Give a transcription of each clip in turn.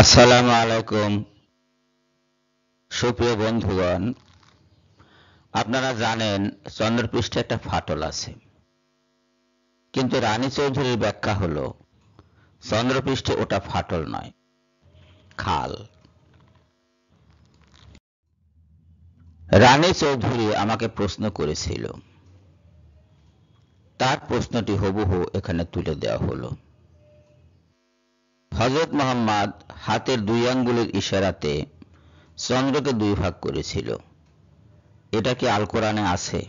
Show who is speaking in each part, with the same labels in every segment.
Speaker 1: আসসালামু আলাইকুম সুপ্রিয় বন্ধুগণ আপনারা জানেন চন্দ্রপৃষ্ঠে একটা ফাটল আছে কিন্তু রানী চৌধুরীর ব্যাখ্যা হল চন্দ্রপৃষ্ঠে ওটা ফাটল নয় খাল রানী চৌধুরী আমাকে প্রশ্ন করেছিল তার প্রশ্নটি হবহু এখানে তুলে দেওয়া হলো হজরত মোহাম্মদ হাতের দুই আঙ্গুলের ইশারাতে চন্দ্রকে দুই ভাগ করেছিল এটা কি আল কোরআনে আছে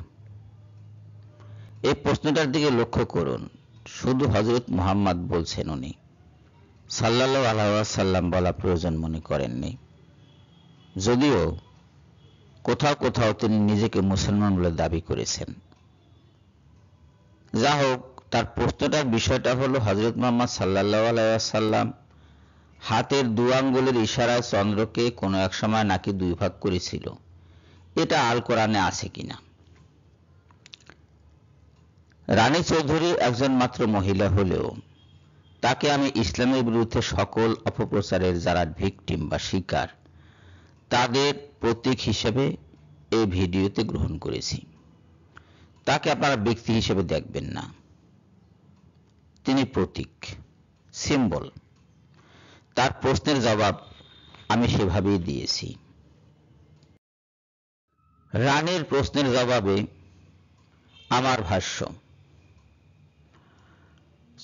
Speaker 1: এই প্রশ্নটার দিকে লক্ষ্য করুন শুধু হজরত মোহাম্মদ বলছেন উনি সাল্লাহ আলাহাসাল্লাম বলা প্রয়োজন মনে করেননি যদিও কোথাও কোথাও তিনি নিজেকে মুসলমান বলে দাবি করেছেন যা হোক তার প্রশ্নটার বিষয়টা হলো হজরত মোহাম্মদ সাল্লাহ আলাইসাল্লাম হাতের দু আঙ্গুলের ইশারায় চন্দ্রকে কোনো এক সময় নাকি দুই ভাগ করেছিল এটা আল কোরআনে আছে কিনা রানী চৌধুরী একজন মাত্র মহিলা হলেও তাকে আমি ইসলামের বিরুদ্ধে সকল অপপ্রচারের যারা ভিকটিম বা শিকার তাদের প্রতীক হিসেবে এই ভিডিওতে গ্রহণ করেছি তাকে আপনারা ব্যক্তি হিসেবে দেখবেন না তিনি প্রতীক সিম্বল তার প্রশ্নের জবাব আমি সেভাবেই দিয়েছি রানের প্রশ্নের জবাবে আমার ভাষ্য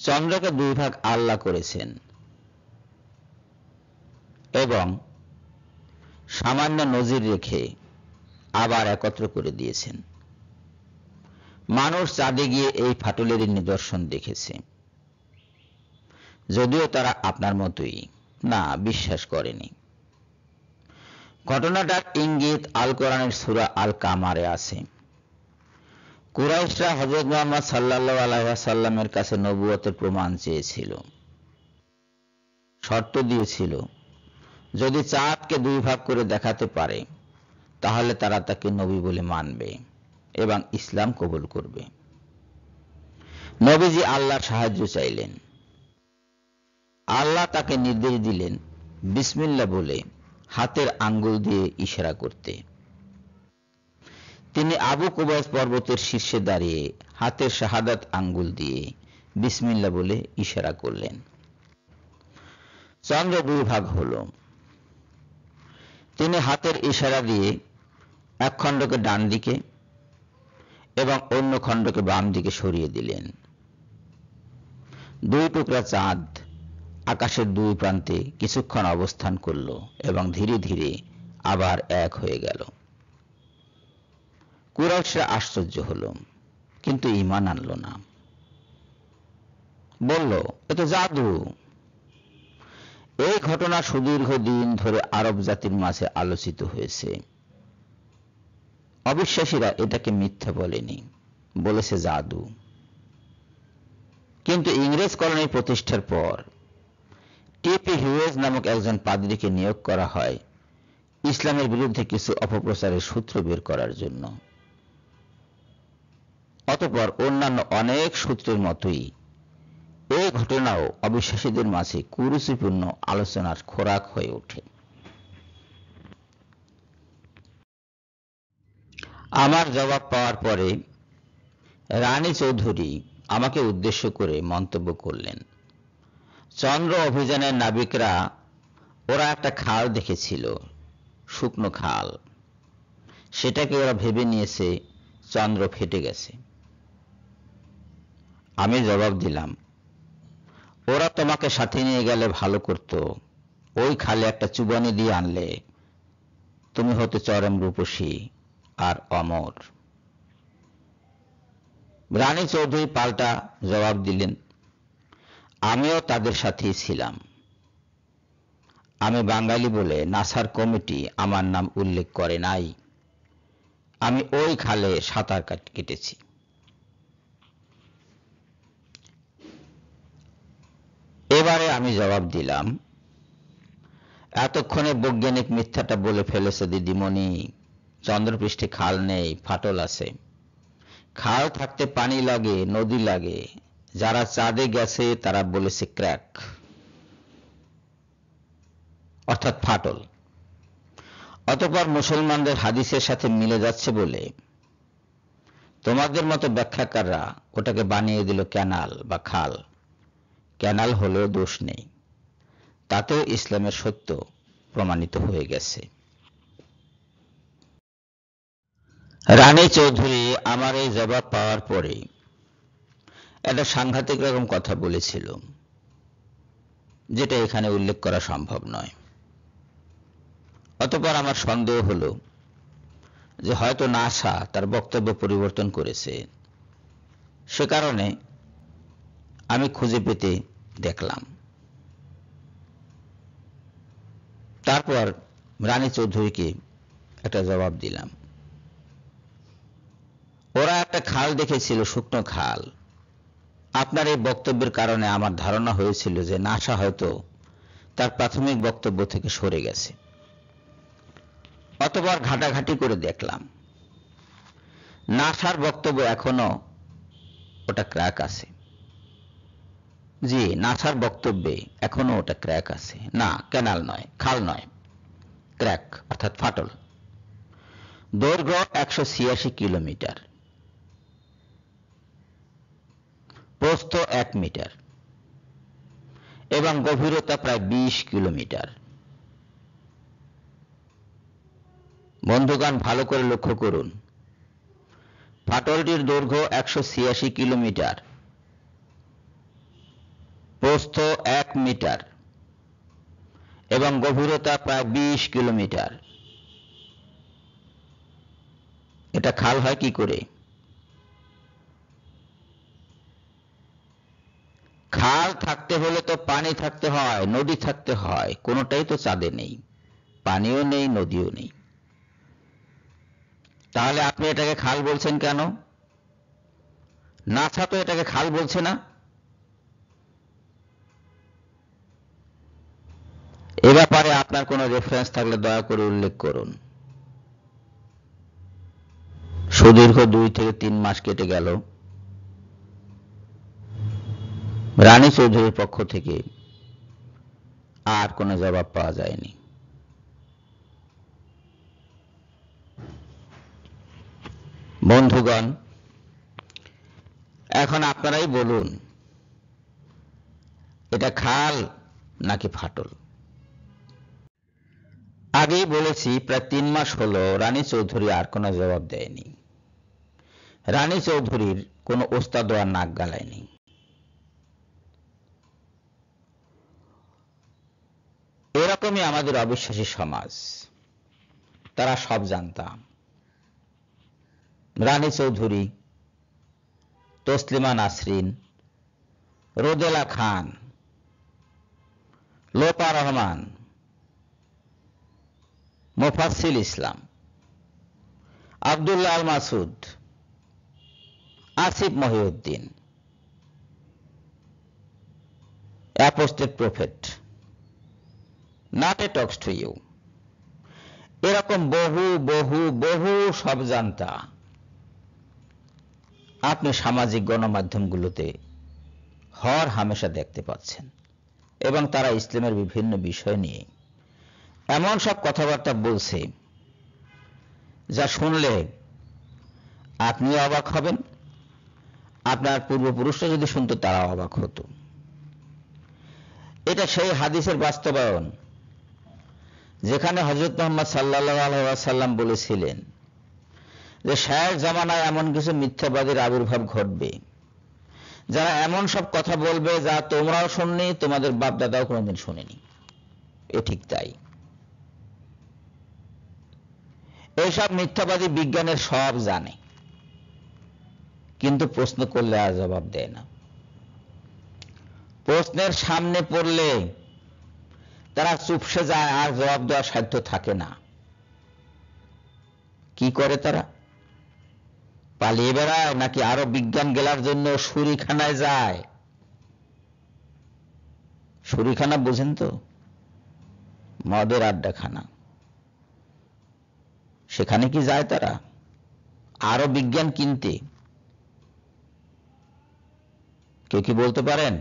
Speaker 1: চন্দ্রকে দুই ভাগ আল্লাহ করেছেন এবং সামান্য নজির রেখে আবার একত্র করে দিয়েছেন মানুষ চাঁদে গিয়ে এই ফাটলের নিদর্শন দেখেছে যদিও তারা আপনার মতোই না বিশ্বাস করেনি ঘটনাটার ইঙ্গিত আল কোরআনের সুরা আল কামারে আছে কুরাইশরা হজরত মোহাম্মদ সাল্লাহ আলাইসাল্লামের কাছে নবুয়তের প্রমাণ চেয়েছিল শর্ত দিয়েছিল যদি চাঁদকে দুই ভাগ করে দেখাতে পারে তাহলে তারা তাকে নবী বলে মানবে এবং ইসলাম কবুল করবে নবীজি আল্লাহর সাহায্য চাইলেন আল্লাহ তাকে নির্দেশ দিলেন বিসমিল্লা বলে হাতের আঙ্গুল দিয়ে ইশারা করতে তিনি আবু কুবাস পর্বতের শীর্ষে দাঁড়িয়ে হাতের শাহাদাত আঙ্গুল দিয়ে বিসমিল্লা বলে ইশারা করলেন চন্দ্র দুই ভাগ হল তিনি হাতের ইশারা দিয়ে এক খণ্ডকে ডান দিকে এবং অন্য খণ্ডকে বাম দিকে সরিয়ে দিলেন দুই টুকরা চাঁদ আকাশের দুই প্রান্তে কিছুক্ষণ অবস্থান করল এবং ধীরে ধীরে আবার এক হয়ে গেল কুরাইশরা আশ্চর্য হল কিন্তু ইমান আনল না বলল এ তো জাদু এই ঘটনা সুদীর্ঘ দিন ধরে আরব জাতির মাঝে আলোচিত হয়েছে অবিশ্বাসীরা এটাকে মিথ্যা বলেনি বলেছে জাদু কিন্তু ইংরেজ কলোনি প্রতিষ্ঠার পর টিপি হিউজ নামক একজন পাদ্রীকে নিয়োগ করা হয় ইসলামের বিরুদ্ধে কিছু অপপ্রচারের সূত্র বের করার জন্য অতপর অন্যান্য অনেক সূত্রের মতোই এই ঘটনাও অবিশ্বাসীদের মাঝে কুরুচিপূর্ণ আলোচনার খোরাক হয়ে ওঠে আমার জবাব পাওয়ার পরে রানী চৌধুরী আমাকে উদ্দেশ্য করে মন্তব্য করলেন চন্দ্র অভিযানের নাবিকরা ওরা একটা খাল দেখেছিল শুকনো খাল সেটাকে ওরা ভেবে নিয়েছে চন্দ্র ফেটে গেছে আমি জবাব দিলাম ওরা তোমাকে সাথে নিয়ে গেলে ভালো করত ওই খালে একটা চুবানি দিয়ে আনলে তুমি হতে চরম রূপসী আর অমর রানী চৌধুরী পাল্টা জবাব দিলেন আমিও তাদের সাথেই ছিলাম আমি বাঙালি বলে নাসার কমিটি আমার নাম উল্লেখ করে নাই আমি ওই খালে সাঁতার কেটেছি এবারে আমি জবাব দিলাম এতক্ষণে বৈজ্ঞানিক মিথ্যাটা বলে ফেলেছে দিদিমণি চন্দ্রপৃষ্ঠে খাল নেই ফাটল আছে খাল থাকতে পানি লাগে নদী লাগে যারা চাঁদে গেছে তারা বলেছে ক্র্যাক অর্থাৎ ফাটল অতপর মুসলমানদের হাদিসের সাথে মিলে যাচ্ছে বলে তোমাদের মতো ব্যাখ্যাকাররা ওটাকে বানিয়ে দিল ক্যানাল বা খাল ক্যানাল হলেও দোষ নেই তাতেও ইসলামের সত্য প্রমাণিত হয়ে গেছে রানী চৌধুরী আমার এই জবাব পাওয়ার পরে একটা সাংঘাতিক রকম কথা বলেছিল যেটা এখানে উল্লেখ করা সম্ভব নয় অতপর আমার সন্দেহ হল যে হয়তো নাসা তার বক্তব্য পরিবর্তন করেছে সে কারণে আমি খুঁজে পেতে দেখলাম তারপর রানী চৌধুরীকে একটা জবাব দিলাম ওরা একটা খাল দেখেছিল শুকনো খাল আপনার এই বক্তব্যের কারণে আমার ধারণা হয়েছিল যে নাসা হয়তো তার প্রাথমিক বক্তব্য থেকে সরে গেছে অতবার ঘাটাঘাটি করে দেখলাম নাসার বক্তব্য এখনো ওটা ক্র্যাক আছে জি নাসার বক্তব্যে এখনো ওটা ক্র্যাক আছে না ক্যানাল নয় খাল নয় ক্র্যাক অর্থাৎ ফাটল দৈর্ঘ্য একশো কিলোমিটার প্রস্থ এক মিটার এবং গভীরতা প্রায় বিশ কিলোমিটার বন্ধুগান ভালো করে লক্ষ্য করুন ফাটলটির দৈর্ঘ্য একশো ছিয়াশি কিলোমিটার প্রস্থ এক মিটার এবং গভীরতা প্রায় বিশ কিলোমিটার এটা খাল হয় কি করে খাল থাকতে হলে তো পানি থাকতে হয় নদী থাকতে হয় কোনোটাই তো চাঁদে নেই পানিও নেই নদীও নেই তাহলে আপনি এটাকে খাল বলছেন কেন নাসা তো এটাকে খাল বলছে না এ ব্যাপারে আপনার কোনো রেফারেন্স থাকলে দয়া করে উল্লেখ করুন সুদীর্ঘ দুই থেকে তিন মাস কেটে গেল রানী চৌধুরীর পক্ষ থেকে আর কোনো জবাব পাওয়া যায়নি বন্ধুগণ এখন আপনারাই বলুন এটা খাল নাকি ফাটল আগেই বলেছি প্রায় তিন মাস হলো রানী চৌধুরী আর কোনো জবাব দেয়নি রানী চৌধুরীর কোনো ওস্তাদ আর নাক গালায়নি এরকমই আমাদের অবিশ্বাসী সমাজ তারা সব জানতাম রানী চৌধুরী তসলিমা নাসরিন রোদেলা খান লোপা রহমান মোফাসিল ইসলাম আবদুল্লাহ আল মাসুদ আসিফ মহিউদ্দিন অ্যাপোস্টেড প্রফেট নাটে টক্স টু ইউ এরকম বহু বহু বহু সব জানতা আপনি সামাজিক গণমাধ্যমগুলোতে হর হামেশা দেখতে পাচ্ছেন এবং তারা ইসলামের বিভিন্ন বিষয় নিয়ে এমন সব কথাবার্তা বলছে যা শুনলে আপনিও অবাক হবেন আপনার পূর্বপুরুষরা যদি শুনতো তারা অবাক হতো এটা সেই হাদিসের বাস্তবায়ন যেখানে হজরত মোহাম্মদ সাল্লাহ আলহাম বলেছিলেন যে শায়ক জামানায় এমন কিছু মিথ্যাবাদীর আবির্ভাব ঘটবে যারা এমন সব কথা বলবে যা তোমরাও শুননি তোমাদের বাপদাদাও কোনোদিন শুনেনি এ ঠিক তাই এইসব মিথ্যাবাদী বিজ্ঞানের সব জানে কিন্তু প্রশ্ন করলে আর জবাব দেয় না প্রশ্নের সামনে পড়লে তারা চুপসে যায় আর জবাব দেওয়ার সাধ্য থাকে না কি করে তারা পালিয়ে বেড়ায় নাকি আরো বিজ্ঞান গেলার জন্য সুরিখানায় যায় সুরিখানা বুঝেন তো মদের আড্ডাখানা সেখানে কি যায় তারা আরো বিজ্ঞান কিনতে কেউ কি বলতে পারেন